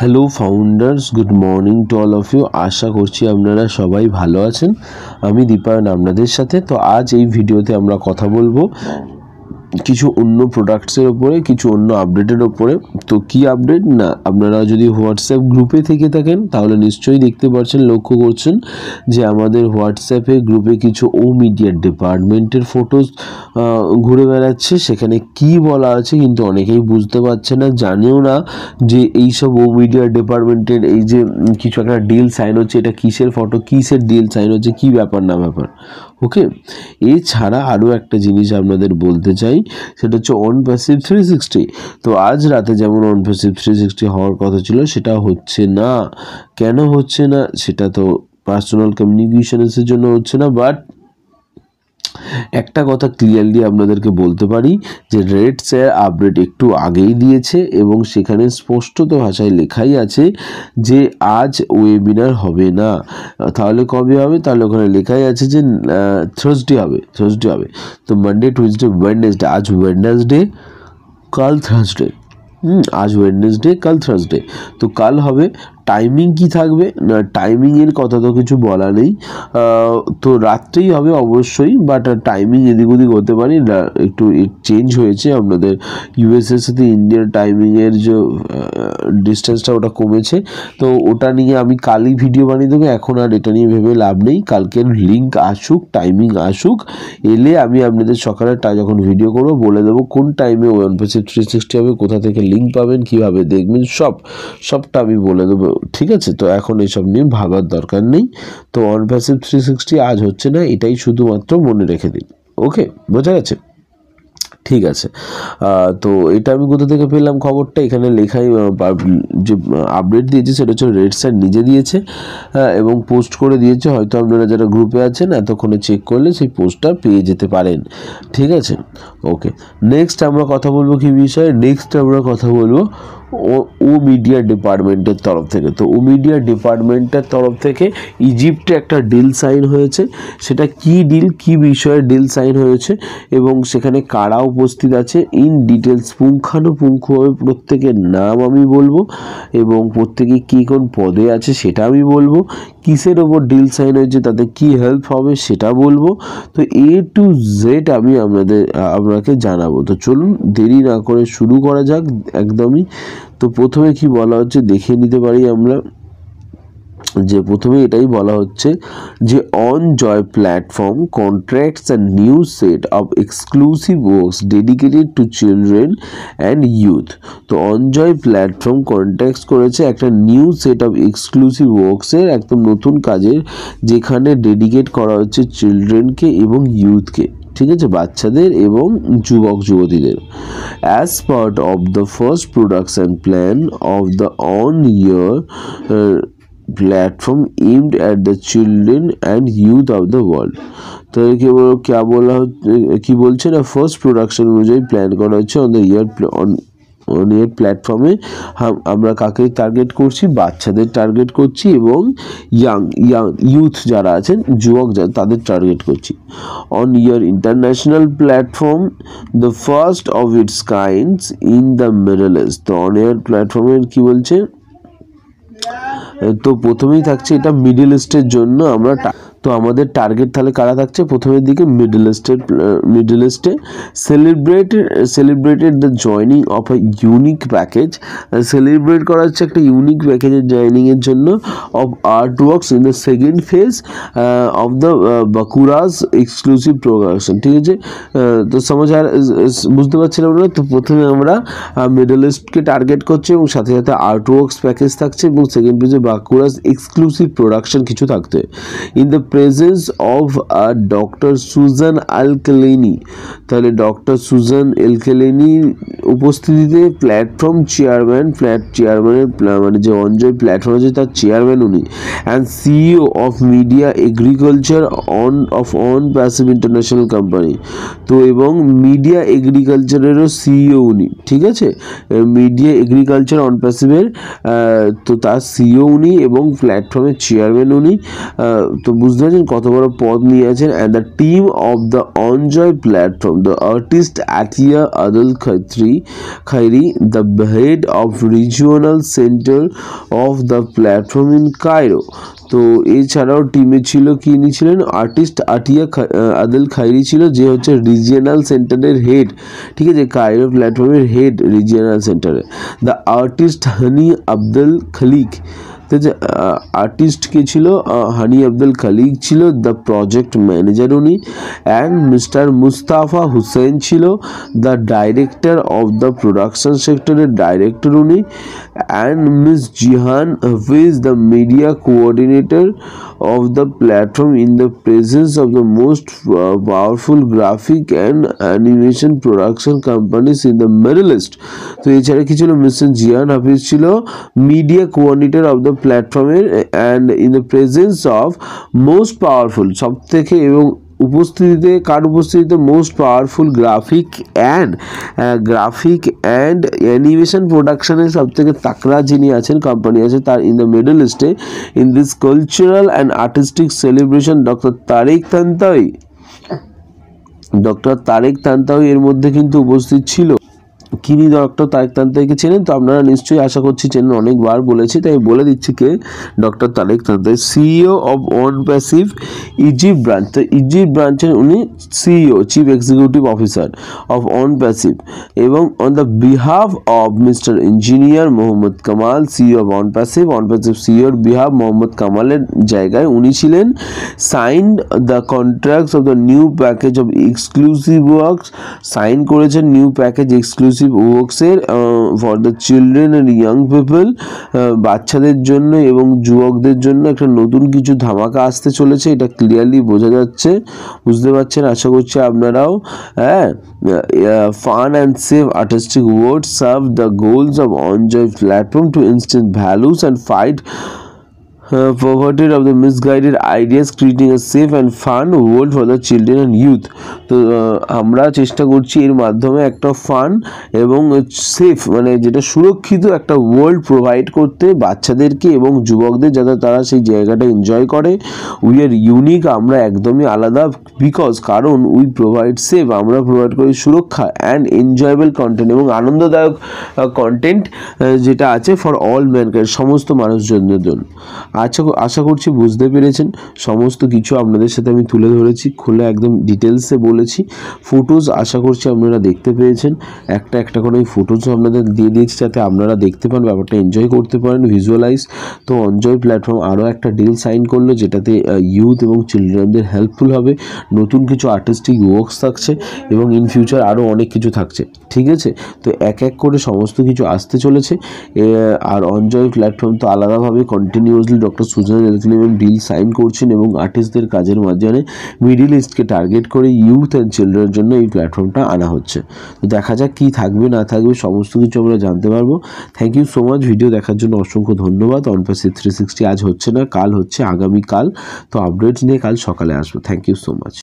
Hello founders good morning to all of you আশা করছি আপনারা সবাই ভালো আছেন আমি দীপায়ন আপনাদের সাথে তো আজ এই ভিডিওতে আমরা কথা বলবো কিছু অন্য প্রোডাক্টসের ওপরে কিছু অন্য আপডেটের ওপরে তো কি আপডেট না আপনারা যদি হোয়াটসঅ্যাপ গ্রুপে থেকে থাকেন তাহলে নিশ্চয়ই দেখতে পাচ্ছেন লক্ষ্য করছেন যে আমাদের হোয়াটসঅ্যাপে গ্রুপে কিছু ও মিডিয়ার ডিপার্টমেন্টের ফটোস ঘুরে বেড়াচ্ছে সেখানে কি বলা আছে কিন্তু অনেকেই বুঝতে পারছে না জানেও না যে এই সব ও মিডিয়ার ডিপার্টমেন্টের এই যে কিছু একটা ডিল সাইন হচ্ছে এটা কিসের ফটো কিসের ডিল সাইন হচ্ছে কি ব্যাপার না ব্যাপার ওকে এছাড়া আরও একটা জিনিস আপনাদের বলতে চাই সেটা হচ্ছে অন প্যাসিভ থ্রি সিক্সটি তো আজ রাতে যেমন অন প্যাসিভ থ্রি সিক্সটি হওয়ার কথা ছিল সেটা হচ্ছে না কেন হচ্ছে না সেটা তো পার্সোনাল কমিউনিকেশনসের জন্য হচ্ছে না বাট একটা কথা ক্লিয়ারলি আপনাদেরকে বলতে পারি যে রেড স্যার আপডেট একটু আগেই দিয়েছে এবং সেখানে স্পষ্টত ভাষায় লেখাই আছে যে আজ ওয়েবিনার হবে না তাহলে কবে হবে তাহলে ওখানে লেখাই আছে যে থার্সডে হবে থার্সডে হবে তো মানডে টুইসডে ওয়েডনেসডে আজ ওয়েডনেসডে কাল থার্সডে আজ ওয়েডনেসডে কাল থার্সডে তো কাল হবে টাইমিং কি থাকবে না টাইমিংয়ের কথা তো কিছু বলা নেই তো রাত্রেই হবে অবশ্যই বাট টাইমিং এদিক ওদিক হতে পারে না একটু চেঞ্জ হয়েছে আপনাদের ইউএসএর সাথে ইন্ডিয়ার টাইমিংয়ের যে ডিস্টেন্সটা ওটা কমেছে তো ওটা নিয়ে আমি কালই ভিডিও বানিয়ে দেবো এখন আর এটা নিয়ে ভেবে লাভ নেই কালকের লিঙ্ক আসুক টাইমিং আসুক এলে আমি আপনাদের সকালে যখন ভিডিও করবো বলে দেবো কোন টাইমে ওয়ান পেসিভ থ্রি সিক্সটি হবে কোথা থেকে লিঙ্ক পাবেন কীভাবে দেখবেন সব সবটা আমি বলে দেবো ঠিক আছে তো এখন এইসব নিয়ে ভাবার দরকার নেই তো অন প্যাসিভ থ্রি সিক্সটি আজ হচ্ছে না এটাই শুধুমাত্র মনে রেখে দিন ওকে বোঝা গেছে ঠিক আছে তো এটা আমি কোথা থেকে পেলাম খবরটা এখানে লেখাই যে আপডেট দিয়েছে সেটা হচ্ছে রেড স্যার নিজে দিয়েছে এবং পোস্ট করে দিয়েছে হয়তো আপনারা যারা গ্রুপে আছেন এতক্ষণে চেক করলে সেই পোস্টটা পেয়ে যেতে পারেন ঠিক আছে ওকে নেক্সট আমরা কথা বলবো কী বিষয়ে নেক্সট আমরা কথা বলবো ও মিডিয়া ডিপার্টমেন্টের তরফ থেকে তো ও মিডিয়া ডিপার্টমেন্টের তরফ থেকে ইজিপ্টে একটা ডিল সাইন হয়েছে সেটা কি ডিল কি বিষয়ে ডিল সাইন হয়েছে এবং সেখানে কারা উপস্থিত আছে ইন ডিটেলস পুঙ্খানুপুঙ্খভাবে প্রত্যেকের নাম আমি বলবো এবং প্রত্যেকে কী কোন পদে আছে সেটা আমি বলবো কিসের ওপর ডিল সাইন হয়েছে তাতে কি হেল্প হবে সেটা বলবো তো এ টু জেড আমি আপনাদের আপনাকে জানাবো তো চলুন দেরি না করে শুরু করা যাক একদমই তো প্রথমে কি বলা হচ্ছে দেখে নিতে পারি আমরা যে প্রথমে এটাই বলা হচ্ছে যে on joy platform contracts and new set of exclusive works dedicated to children and youth তো অনজয় প্ল্যাটফর্ম কন্ট্রাক্ট করেছে একটা নিউ সেট অফ এক্সক্লুসিভ ওয়ার্কসের একদম নতুন কাজের যেখানে ডেডিকেট করা হচ্ছে চিলড্রেনকে এবং ইউথকে ঠিক আছে বাচ্চাদের এবং যুবক যুবতীদের as part of the first production plan of the on year platform aimed at the children and youth of the world বলো কে বলা কি বলছে না ফার্স্ট প্রোডাকশন অনুযায়ী প্ল্যান করা হচ্ছে on the year on year প্ল্যাটফর্মে আমরা কাকে টার্গেট করছি বাচ্চাদের টার্গেট করছি এবং ইয়াং ইয়াং ইউথ যারা আছেন যুবক যারা তাদের টার্গেট করছি on year international platform the first of its kinds in the Middle East তো অন ইয়ার প্ল্যাটফর্মের কী বলছে তো প্রথমেই থাকছে এটা মিডিল ইস্টের জন্য আমরা তো আমাদের টার্গেট তাহলে কারা থাকছে প্রথমের দিকে মিডল ইস্টের মিডল ইস্টে celebrated celebrated the joining of a unique package celebrate করা হচ্ছে একটা ইউনিক প্যাকেজের জয়নিংয়ের জন্য of art works in the second phase of the বাঁকুড়াস এক্সক্লুসিভ প্রোডাকশন ঠিক আছে তো সমাজ আর বুঝতে পারছিলাম না তো প্রথমে আমরা মিডল ইস্টকে টার্গেট করছি এবং সাথে সাথে আর্ট ওয়ার্কস প্যাকেজ থাকছে এবং সেকেন্ড ফেজে বাকুরাজ এক্সক্লুসিভ প্রোডাকশন কিছু থাকতে in the presence of a Dr. Susan Alkaleni তাহলে ডক্টর সুজান এলকেলেনির উপস্থিতিতে প্ল্যাটফর্ম চেয়ারম্যান ফ্ল্যাট চেয়ারম্যানের মানে যে অঞ্জয় প্ল্যাটফর্ম আছে তার চেয়ারম্যান উনি and CEO of media agriculture on of on passive international company তো এবং মিডিয়া এগ্রিকালচারেরও সিইও উনি ঠিক আছে মিডিয়া এগ্রিকালচার অন প্যাসিভের তো তার সিইও e উনি এবং প্ল্যাটফর্মের চেয়ারম্যান উনি তো বুঝতে পারছেন কত বড় পদ নিয়ে আছেন and the team of the Onjoy platform the artist Attia Adel Khatri Khairi the head of regional center of the platform in Cairo তো এছাড়াও টিমে ছিল কি নিয়েছিলেন আর্টিস্ট আটিয়া আদেল খাইরি ছিল যে হচ্ছে রিজিয়নাল সেন্টারের হেড ঠিক আছে কায়রো প্ল্যাটফর্মের হেড রিজিয়নাল সেন্টারে the artist Hani Abdul Khalik যে আর্টিস্ট কে ছিল হানি আব্দুল খালিক ছিল দ্য প্রজেক্ট ম্যানেজার উনি অ্যান্ড মিস্টার মুস্তাফা হুসেন ছিল the director of the production সেক্টরের ডাইরেক্টর উনি and miss Jihan Hafiz the media coordinator of the platform in the presence of the most powerful graphic and animation production companies in the middle তো এছাড়া কি ছিল mister Jihan Hafiz ছিল media coordinator of the প্ল্যাটফর্মের and in the presence of most powerful সব থেকে এবং উপস্থিতিতে কার উপস্থিতিতে most powerful graphic and graphic and animation প্রোডাকশানের সবথেকে তাকরা যিনি আছেন কোম্পানি আছে তার ইন দ্য মিডল ইস্টে in this cultural and artistic celebration doctor Tarik Thantai doctor Tarek Tantao এর মধ্যে কিন্তু উপস্থিত ছিল কিনি ডক্টর তারেক তান্তাইকে চেনেন তো আপনারা নিশ্চয়ই আশা করছি চেনেন অনেকবার বলেছি তাই বলে দিচ্ছি কে doctor Tarek Tantai CEO of one passive Egypt branch তো ইজিপ্ট ব্রাঞ্চের উনি CEO chief executive officer of one passive এবং on the behalf of mister engineer Mohammad Kamal CEO of one passive one passive সিইওর behalf Mohammad কামালের জায়গায় উনি ছিলেন sign the contracts of the new package of exclusive works sign করেছেন new package exclusive scholarship works এর for the children and young people বাচ্চাদের জন্য এবং যুবকদের জন্য একটা নতুন কিছু ধামাকা আসতে চলেছে এটা ক্লিয়ারলি বোঝা যাচ্ছে বুঝতে পারছেন আশা করছি আপনারাও হ্যাঁ fun and save artistic word serve the goals of Onjoy platform to instant values and fight uh, of the misguided ideas creating a safe and fun world for the children and youth তো আমরা চেষ্টা করছি এর মাধ্যমে একটা fun এবং safe মানে যেটা সুরক্ষিত একটা ওয়ার্ল্ড প্রোভাইড করতে বাচ্চাদেরকে এবং যুবকদের যাতে তারা সেই জায়গাটা এনজয় করে উই আর ইউনিক আমরা একদমই আলাদা বিকজ কারণ উই প্রোভাইড সেফ আমরা প্রোভাইড করি সুরক্ষা অ্যান্ড এনজয়েবল কন্টেন্ট এবং আনন্দদায়ক কন্টেন্ট যেটা আছে ফর অল ম্যানকার সমস্ত মানুষজনদের জন্য আচ্ছা আশা করছি বুঝতে পেরেছেন সমস্ত কিছু আপনাদের সাথে আমি তুলে ধরেছি খুলে একদম ডিটেলসে বলেছি ফটোজ আশা করছি আপনারা দেখতে পেয়েছেন একটা একটা করে আমি ফটোজও আপনাদের দিয়ে দিয়েছি যাতে আপনারা দেখতে পান ব্যাপারটা এনজয় করতে পারেন ভিজুয়ালাইজ তো অনজয় প্ল্যাটফর্ম আরও একটা ডিল সাইন করলো যেটাতে ইউথ এবং চিলড্রেনদের হেল্পফুল হবে নতুন কিছু আর্টিস্টিক ওয়ার্কস থাকছে এবং ইন ফিউচার আরও অনেক কিছু থাকছে ঠিক আছে তো এক এক করে সমস্ত কিছু আসতে চলেছে আর অনজয় প্ল্যাটফর্ম তো আলাদাভাবে কন্টিনিউসলি ডক্টর সুজন এলক্লিমেন ডিল সাইন করছেন এবং আর্টিস্টদের কাজের মাধ্যমে মিডিল ইস্টকে টার্গেট করে ইউথ অ্যান্ড চিলড্রেনের জন্য এই প্ল্যাটফর্মটা আনা হচ্ছে তো দেখা যাক কী থাকবে না থাকবে সমস্ত কিছু আমরা জানতে পারবো thank you so much video দেখার জন্য অসংখ্য ধন্যবাদ অনপাসি থ্রি সিক্সটি আজ হচ্ছে না কাল হচ্ছে আগামীকাল তো আপডেট নিয়ে কাল সকালে আসবো থ্যাংক ইউ সো মাচ